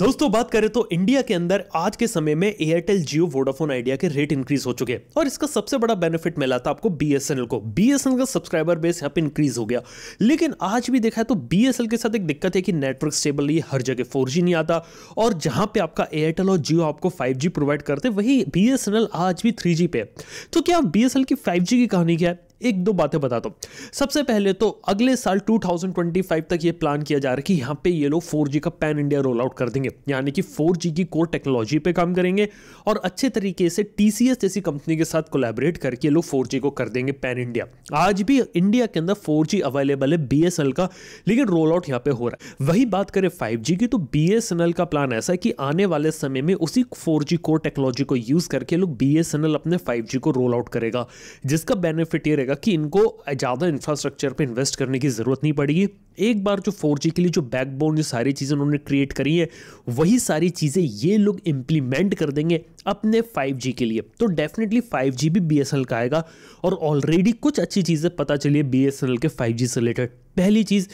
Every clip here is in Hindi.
दोस्तों बात करें तो इंडिया के अंदर आज के समय में एयरटेल जियो वोडाफोन आइडिया के रेट इंक्रीज हो चुके हैं और इसका सबसे बड़ा बेनिफिट मिला था आपको बीएसएनएल को बीएसएनएल का सब्सक्राइबर बेस यहाँ पे इंक्रीज हो गया लेकिन आज भी देखा है तो बीएसएनएल के साथ एक दिक्कत है कि नेटवर्क स्टेबल नहीं हर जगह फोर नहीं आता और जहां पर आपका एयरटेल और जियो आपको फाइव प्रोवाइड करते वही बी आज भी थ्री पे तो क्या बी की फाइव की कहानी क्या है एक दो बातें बता दो सबसे पहले तो अगले साल 2025 तक ये प्लान किया जा रहा है कि यहाँ पे ये लोग 4G का पैन इंडिया रोल आउट कर देंगे यानी कि 4G की कोर टेक्नोलॉजी पे काम करेंगे और अच्छे तरीके से TCS जैसी कंपनी के साथ कोलैबोरेट करके लोग 4G को कर देंगे पैन इंडिया आज भी इंडिया के अंदर फोर अवेलेबल है बी का लेकिन रोल आउट यहाँ पे हो रहा है वही बात करें फाइव की तो बी का प्लान ऐसा है कि आने वाले समय में उसी फोर कोर टेक्नोलॉजी को यूज़ करके लोग बी अपने 5G को रोल आउट करेगा जिसका बेनिफिट ये रहेगा जाएगा कि इनको ज़्यादा इंफ्रास्ट्रक्चर पर इन्वेस्ट करने की ज़रूरत नहीं पड़ेगी एक बार जो फोर के लिए जो बैकबोन जो सारी चीज़ें उन्होंने क्रिएट करी है वही सारी चीज़ें ये लोग इम्प्लीमेंट कर देंगे अपने 5G के लिए तो डेफिनेटली 5G भी बी का आएगा और ऑलरेडी कुछ अच्छी चीज़ें पता चली है बी के 5G से रिलेटेड पहली चीज़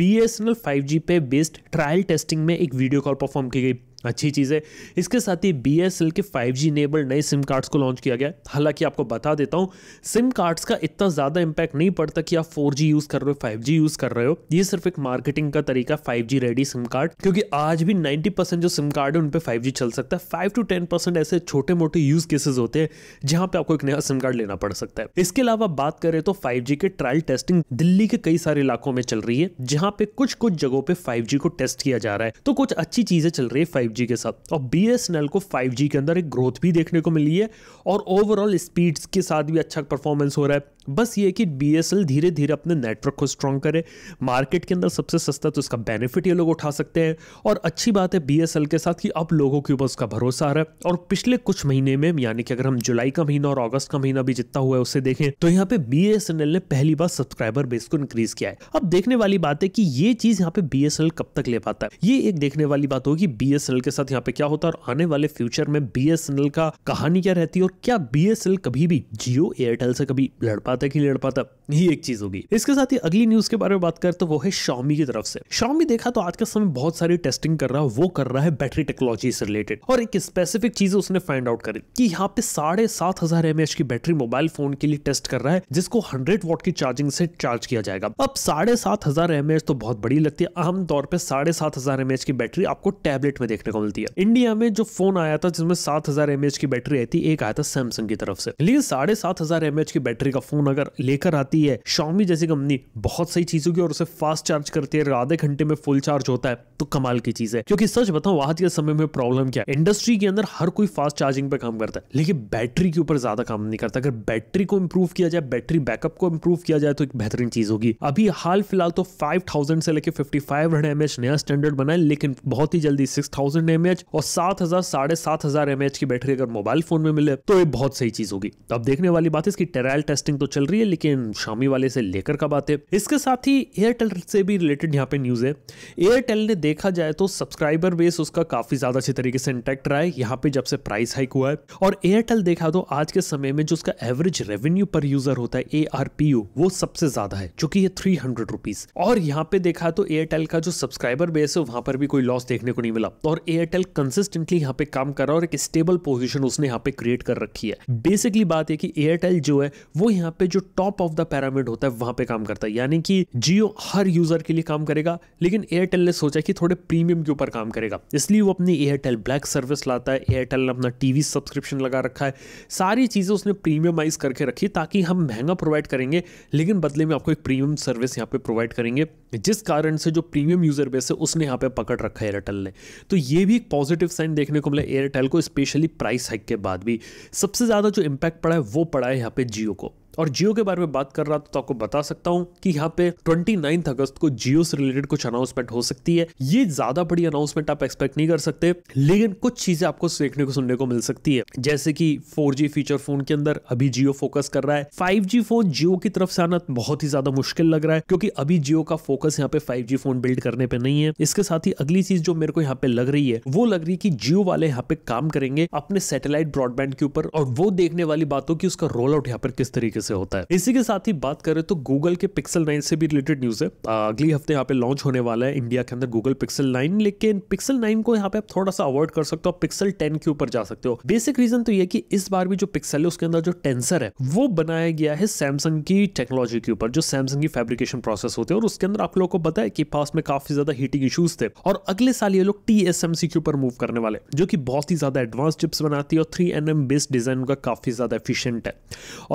बी एस एन पे बेस्ड ट्रायल टेस्टिंग में एक वीडियो कॉल परफॉर्म की गई अच्छी चीज़ है इसके साथ ही बी एस एल के फाइव जी इनेबल्ड नए सिम कार्ड्स को लॉन्च किया गया हालांकि आपको बता देता हूँ सिम कार्ड्स का इतना ज़्यादा इम्पैक्ट नहीं पड़ता कि आप फोर जी यूज़ कर रहे हो फाइव जी यूज़ कर रहे हो ये सिर्फ एक मार्केटिंग का तरीका five G ready sim card क्योंकि आज भी नाइन्टी परसेंट जो सिम कार्ड है उन पर फाइव जी चल सकता है फाइव टू टेन परसेंट ऐसे छोटे मोटे यूज़ केसेज होते हैं जहाँ पे आपको एक नया सिम कार्ड लेना पड़ सकता है इसके अलावा बात करें तो फाइव जी के ट्रायल टेस्टिंग दिल्ली के कई सारे इलाकों में चल रही है जहाँ पे कुछ कुछ जगहों पर फाइव जी को टेस्ट किया जा रहा है तो कुछ अच्छी चीज़ें चल रही है फाइव 5G के साथ और बी एस एन एल को फाइव जी के अंदर एक ग्रोथ भी देखने को मिली है और ओवरऑल स्पीड्स के साथ भी अच्छा परफॉर्मेंस हो रहा है बस ये कि बी एस एल धीरे धीरे अपने नेटवर्क को स्ट्रॉन्ग करे मार्केट के अंदर सबसे सस्ता तो उसका बेनिफिट ये लोग उठा सकते हैं और अच्छी बात है बी एस एल के साथ कि अब लोगों के ऊपर उसका भरोसा आ रहा है और पिछले कुछ महीने में यानी कि अगर हम जुलाई का महीना और अगस्त का महीना भी जितना हुआ है उसे देखें तो यहाँ पे बी एस एन एल ने पहली बार सब्सक्राइबर बेस को इंक्रीज किया है अब देखने वाली बात है कि ये चीज यहाँ पे बी एस एन एल कब तक ले पाता है ये एक देखने वाली बात होगी बी एस एन एल के साथ यहाँ पे क्या होता है और आने वाले फ्यूचर में बी का कहानी क्या रहती है और क्या बी कभी भी जियो एयरटेल से कभी लड़ पाता है कि लड़ पाता ये एक चीज होगी इसके साथ ही अगली न्यूज के बारे में बात करते तो वो है शॉमी की तरफ से शॉमी देखा तो आज के समय बहुत सारी टेस्टिंग कर रहा है वो कर रहा है बैटरी टेक्नोलॉजी से रिलेटेड और एक स्पेसिफिक चीज उसने फाइंड आउट करी कि यहाँ पे साढ़े सात हजार एमएच की बैटरी मोबाइल फोन के लिए टेस्ट कर रहा है जिसको हंड्रेड वॉट की चार्जिंग से चार्ज किया जाएगा अब साढ़े सात हजार एमएच तो बहुत बड़ी लगती है आमतौर पर साढ़े सात हजार एमएच की बैटरी आपको टैबलेट में देखने को मिलती है इंडिया में जो फोन आया था जिसमें सात हजार एमएच की बैटरी आई थी एक आया था सैमसंग की तरफ से लेकिन साढ़े सात हजार एमएच की बैटरी का फोन अगर लेकर आती है शॉमी जैसी कंपनी बहुत सही चीज होगी और उसे फास्ट चार्ज करती है आधे घंटे में फुल चार्ज होता है तो कमाल की चीज है क्योंकि सच बताऊं वहां के समय में प्रॉब्लम क्या है इंडस्ट्री के अंदर हर कोई फास्ट चार्जिंग पे काम करता है लेकिन बैटरी के ऊपर ज्यादा काम नहीं करता अगर बैटरी को इंप्रूव किया जाए बैटरी बैकअप को इंप्रूव किया जाए तो एक बेहतरीन चीज होगी अभी हाल फिलहाल तो फाइव से लेकर फिफ्टी फाइव नया स्टैंडर्ड बना है लेकिन बहुत ही जल्दी सिक्स थाउजेंड एमएच और सात हजार साढ़े सात हजार एमएच की बैटरी अगर मोबाइल फोन में मिले तो ये बहुत सही चीज होगी तो अब देखने वाली बात इसकी टेराइल टेस्टिंग तो चल रही है लेकिन शामी वाले से लेकर का बात है इसके साथ ही एयरटेल से भी रिलेटेड यहाँ पे न्यूज है एयरटेल ने देखा जाए तो सब्सक्राइबर बेस उसका काफी ज्यादा अच्छी तरीके से इंटैक्ट रहा है यहाँ पे जब से प्राइस हाइक हुआ है और एयरटेल देखा तो आज के समय में जो उसका एवरेज रेवेन्यू पर यूजर होता है ए वो सबसे ज्यादा है जो कि ये थ्री हंड्रेड रुपीज और यहाँ पे देखा तो एयरटेल का जो सब्सक्राइबर बेस है वहां पर भी कोई लॉस देखने को नहीं मिला और एयरटेल कंसिस्टेंटली यहाँ पे काम कर रहा है और एक स्टेबल पोजिशन उसने यहाँ पे क्रिएट कर रखी है बेसिकली बात है कि एयरटेल जो है वो यहाँ पे जो टॉप ऑफ द पैरामिड होता है वहां पे काम करता है यानी कि जियो हर यूजर के लिए काम करेगा लेकिन एयरटेल ने सोचा कि थोड़े प्रीमियम के ऊपर काम करेगा इसलिए वो अपनी एयरटेल ब्लैक सर्विस लाता है एयरटेल ने अपना टीवी सब्सक्रिप्शन लगा रखा है सारी चीज़ें उसने प्रीमियमाइज करके रखी ताकि हम महंगा प्रोवाइड करेंगे लेकिन बदले में आपको एक प्रीमियम सर्विस यहाँ पे प्रोवाइड करेंगे जिस कारण से जो प्रीमियम यूजर बेस है उसने यहाँ पे पकड़ रखा है एयरटेल ने तो ये ये भी एक पॉजिटिव साइन देखने को मिला एयरटेल को स्पेशली प्राइस हाइक के बाद भी सबसे ज़्यादा जो इम्पैक्ट पड़ा है वो पड़ा है यहाँ पे जियो को और जियो के बारे में बात कर रहा तो आपको बता सकता हूँ कि यहाँ पे ट्वेंटी नाइन्थ अगस्त को जियो से रिलेटेड कुछ अनाउंसमेंट हो सकती है ये ज्यादा बड़ी अनाउंसमेंट आप एक्सपेक्ट नहीं कर सकते लेकिन कुछ चीजें आपको देखने को सुनने को मिल सकती है जैसे कि फोर फीचर फोन के अंदर अभी जियो फोकस कर रहा है फाइव फोन जियो की तरफ से आना बहुत ही ज्यादा मुश्किल लग रहा है क्योंकि अभी जियो का फोकस यहाँ पे फाइव फोन बिल्ड करने पे नहीं है इसके साथ ही अगली चीज जो मेरे को यहाँ पे लग रही है वो लग रही है कि जियो वाले यहाँ पे काम करेंगे अपने सैटेलाइट ब्रॉडबैंड के ऊपर और वो देखने वाली बातों की उसका रोल आउट यहाँ पर किस तरीके से होता है इसी के साथ ही बात करें तो गूगल के पिक्सल नाइन से भी रिलेटेड न्यूज है अगले हफ्ते यहाँ पे लॉन्च होने वाला है इंडिया के अंदर गूगल पिक्सल नाइन लेकिन पिक्सल नाइन को यहाँ पे आप थोड़ा सा अवॉइड कर सकते हो पिक्सल टेन के ऊपर जा सकते हो बेसिक रीजन तो ये की इस बार भी जो पिक्सल है उसके अंदर जो टेंसर है वो बनाया गया है सैमसंग की टेक्नोलॉजी के ऊपर जो सैमसंग की फेब्रिकेशन प्रोसेस होते हैं और उसके अंदर आप लोगों को बताया कि पास में काफी ज्यादा हीटिंग इश्यूज थे और अगले साल ये लोग टी के ऊपर मूव करने वाले जो कि बहुत ही ज्यादा एडवांस चिप्स बनाती है और थ्री एन बेस्ड डिजाइन उनका काफी ज्यादा एफिशियंट है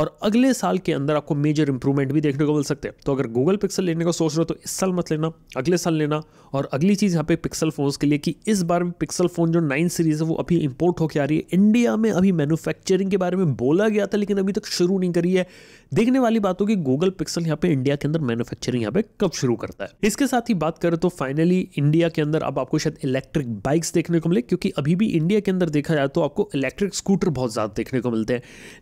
और अगले साल के अंदर आपको मेजर इंप्रूवमेंट भी देखने को मिल सकते हैं तो अगर गूगल पिक्सल लेने का सोच रहे हो तो इस साल मत लेना अगले साल लेना और अगली चीज़ यहाँ पे पिक्सल फोन्स के लिए कि इस बार में पिक्सल फोन जो नाइन सीरीज़ है वो अभी इंपोर्ट होकर आ रही है इंडिया में अभी मैनुफैक्चरिंग के बारे में बोला गया था लेकिन अभी तक शुरू नहीं करी है देखने वाली बात होगी गूगल पिक्सल यहाँ पे इंडिया के अंदर मैनुफैक्चरिंग यहाँ पे कब शुरू करता है इसके साथ ही बात करें तो फाइनली इंडिया के अंदर अब आपको शायद इलेक्ट्रिक बाइक्स देखने को मिले क्योंकि अभी भी इंडिया के अंदर देखा जाए तो आपको इलेक्ट्रिक स्कूटर बहुत ज़्यादा देखने को मिलते हैं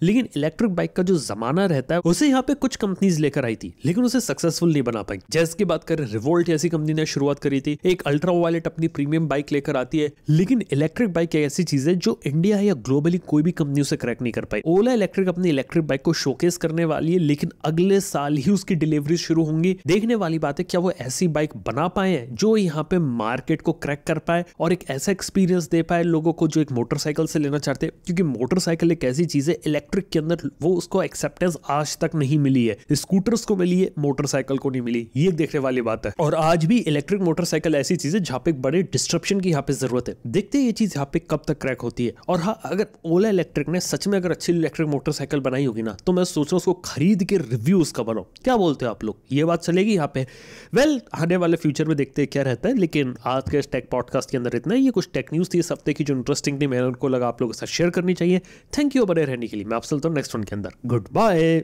लेकिन इलेक्ट्रिक बाइक का जो ज़माना रहता है उसे यहाँ पे कुछ कंपनीज लेकर आई थी लेकिन उसे सक्सेसफुल नहीं बना पाई जैस की बात करें रिवोल्ट ऐसी कंपनी ने शुरुआत करी थी एक अल्ट्रा वॉलेट अपनी प्रीमियम बाइक लेकर आती है लेकिन इलेक्ट्रिक बाइक एक ऐसी चीज है जो इंडिया या ग्लोबली कोई भी कंपनी उसे क्रैक नहीं कर पाई ओला इलेक्ट्रिक अपनी इलेक्ट्रिक बाइक को शोकेस करने वाली है लेकिन अगले साल ही उसकी डिलीवरी शुरू होंगी देखने वाली बात है क्या वो ऐसी बाइक बना पाए जो यहाँ पे मार्केट को क्रैक कर पाए और एक ऐसा एक्सपीरियंस दे पाए लोगों को जो एक मोटरसाइकिल से लेना चाहते हैं क्योंकि मोटरसाइकिल एक ऐसी चीज है इलेक्ट्रिक के अंदर वो उसको एक्सेप्टेंस आज तक नहीं मिली है स्कूटर्स को मिली है मोटरसाइकिल को नहीं मिली ये एक देखने वाली बात है और आज भी इलेक्ट्रिक मोटरसाइकिल ऐसी चीज है जहाँ पे बड़े डिस्ट्रप्शन की यहाँ पे जरूरत है देखते ये चीज यहाँ पे कब तक क्रैक होती है और हाँ अगर ओला इलेक्ट्रिक ने सच में अगर अच्छी इलेक्ट्रिक मोटरसाइकिल बनाई होगी ना तो मैं सोच रहा हूँ उसको खरीद के रिव्यू उसका बनाओ क्या बोलते हो आप लोग ये बात चलेगी यहाँ पे वेल आने वाले फ्यूचर में देखते हैं क्या रहता है लेकिन आज के टेक पॉडकास्ट के अंदर इतना ही कुछ टेक न्यूज़ थी इस हफ्ते की जो इंटरेस्टिंग थी मैंने उनको लगा आप लोगों के साथ शेयर करनी चाहिए थैंक यू बने रहने के लिए मैं आप चलता हूँ नेक्स्ट वन के अंदर गुड बाय say øh,